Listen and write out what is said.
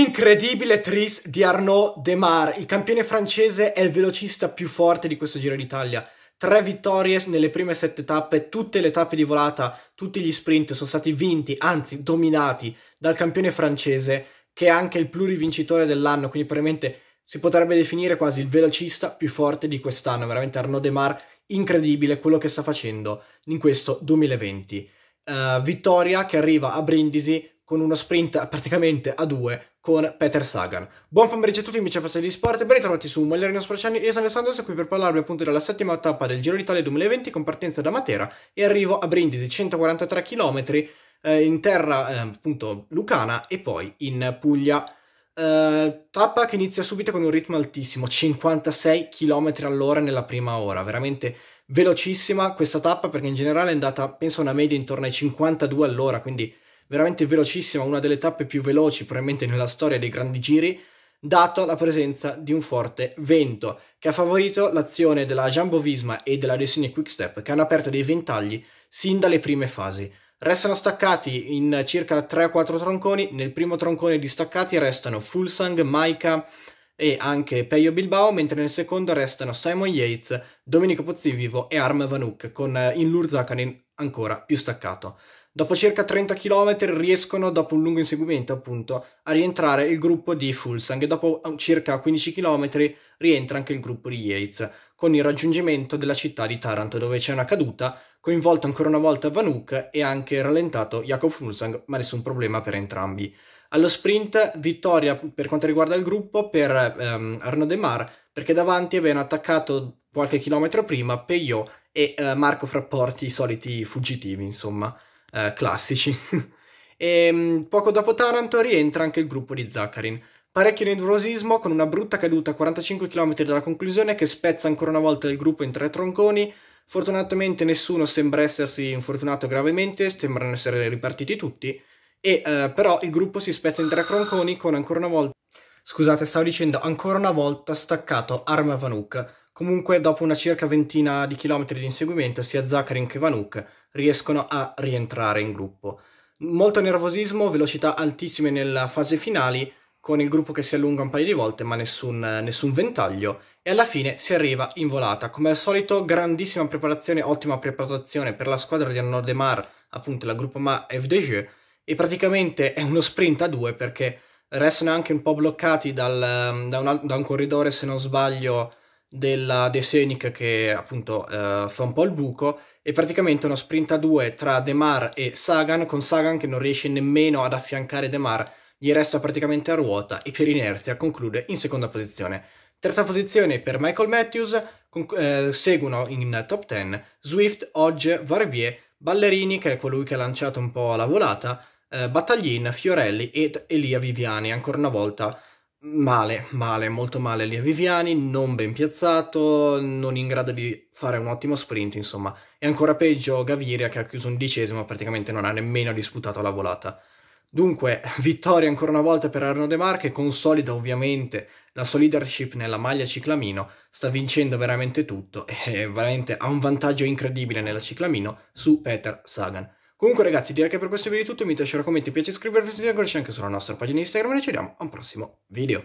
Incredibile tris di Arnaud Demar. Il campione francese è il velocista più forte di questo Giro d'Italia. Tre vittorie nelle prime sette tappe, tutte le tappe di volata, tutti gli sprint sono stati vinti, anzi dominati dal campione francese, che è anche il plurivincitore dell'anno, quindi probabilmente si potrebbe definire quasi il velocista più forte di quest'anno. Veramente Arnaud Demar, incredibile quello che sta facendo in questo 2020. Uh, eh, vittoria che arriva a Brindisi con uno sprint praticamente a due con Peter Sagan. Buon pomeriggio a tutti amici appassionati di sport e ben ritrovati su Magliarino Sprociani Io sono Alessandro sono qui per parlarvi appunto della settima tappa del Giro d'Italia 2020 con partenza da Matera e arrivo a Brindisi, 143 km eh, in terra eh, appunto lucana e poi in Puglia. Eh, tappa che inizia subito con un ritmo altissimo, 56 km all'ora nella prima ora, veramente velocissima questa tappa perché in generale è andata penso una media intorno ai 52 all'ora, quindi veramente velocissima, una delle tappe più veloci probabilmente nella storia dei grandi giri, dato la presenza di un forte vento che ha favorito l'azione della Jumbo Visma e della Racing Quick Step che hanno aperto dei ventagli sin dalle prime fasi. Restano staccati in circa 3-4 tronconi, nel primo troncone distaccati restano Fulsang, Maika e anche Peio Bilbao, mentre nel secondo restano Simon Yates, Domenico Pozzivivo e Arm Vanuk con eh, in Lurzakan ancora più staccato. Dopo circa 30 km riescono, dopo un lungo inseguimento appunto, a rientrare il gruppo di Fulsang e dopo um, circa 15 km rientra anche il gruppo di Yates, con il raggiungimento della città di Taranto dove c'è una caduta, coinvolto ancora una volta Vanuk e anche rallentato Jacob Fulsang, ma nessun problema per entrambi. Allo sprint vittoria per quanto riguarda il gruppo per ehm, Arnaud De Mar, perché davanti avevano attaccato qualche chilometro prima Peyo e eh, Marco Frapporti, i soliti fuggitivi, insomma, eh, classici. e ehm, poco dopo Taranto rientra anche il gruppo di Zaccarin. Parecchio nervosismo con una brutta caduta a 45 km dalla conclusione che spezza ancora una volta il gruppo in tre tronconi. Fortunatamente nessuno sembra essersi infortunato gravemente, sembrano essere ripartiti tutti, e eh, però il gruppo si spezza in tre tronconi con ancora una volta Scusate, stavo dicendo ancora una volta staccato Arma Vanuk Comunque, dopo una circa ventina di chilometri di inseguimento, sia Zakarin che Vanuk riescono a rientrare in gruppo. Molto nervosismo, velocità altissime nella fase finale, con il gruppo che si allunga un paio di volte, ma nessun, nessun ventaglio, e alla fine si arriva in volata. Come al solito, grandissima preparazione, ottima preparazione per la squadra di Arnaud Demar, appunto la gruppo Ma FDG, e praticamente è uno sprint a due perché restano anche un po' bloccati dal, da, una, da un corridore, se non sbaglio, della De Scenic che appunto eh, fa un po' il buco e praticamente uno sprint a due tra De Mar e Sagan con Sagan che non riesce nemmeno ad affiancare De Mar gli resta praticamente a ruota e per inerzia conclude in seconda posizione terza posizione per Michael Matthews con, eh, seguono in top 10 Swift, Hodge, Varbier, Ballerini che è colui che ha lanciato un po' la volata eh, Battaglin, Fiorelli ed Elia Viviani ancora una volta Male, male, molto male lì a Viviani, non ben piazzato, non in grado di fare un ottimo sprint, insomma. E ancora peggio Gaviria che ha chiuso undicesimo, praticamente non ha nemmeno disputato la volata. Dunque, vittoria ancora una volta per Arno De Marche, consolida ovviamente la sua leadership nella maglia ciclamino, sta vincendo veramente tutto e veramente ha un vantaggio incredibile nella ciclamino su Peter Sagan. Comunque ragazzi direi che per questo video è tutto, mi lascio commenti, piace iscrivervi, seguirci anche sulla nostra pagina Instagram e ci vediamo a un prossimo video.